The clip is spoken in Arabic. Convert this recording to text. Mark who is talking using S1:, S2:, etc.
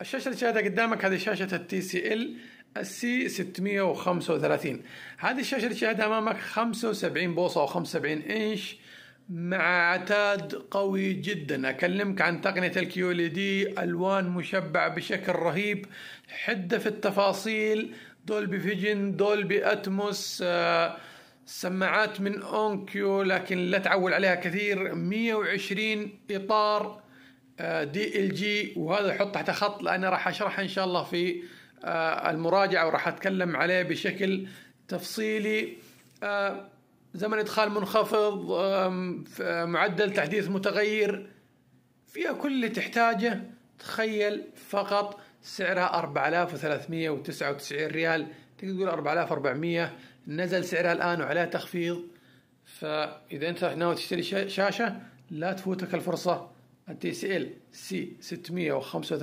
S1: الشاشة اللي شاهدها قدامك هذه شاشة التي سي ال السي 635 هذه الشاشة اللي شاهدها امامك 75 بوصة او 75 انش مع عتاد قوي جدا اكلمك عن تقنية الكيو ال دي الوان مشبعة بشكل رهيب حدة في التفاصيل دولبي فيجن دولبي اتموس آه، سماعات من اونكيو لكن لا تعول عليها كثير 120 اطار دي ال جي وهذا يحط تحت خط لاني راح اشرحه ان شاء الله في آه، المراجعه وراح اتكلم عليه بشكل تفصيلي آه، زمن ادخال منخفض معدل تحديث متغير فيها كل اللي تحتاجه تخيل فقط سعرها 4399 ريال تقدر تقول 4400 نزل سعرها الان وعليها تخفيض فاذا انت ناوي تشتري شاشه لا تفوتك الفرصه الدي سي ال سي 635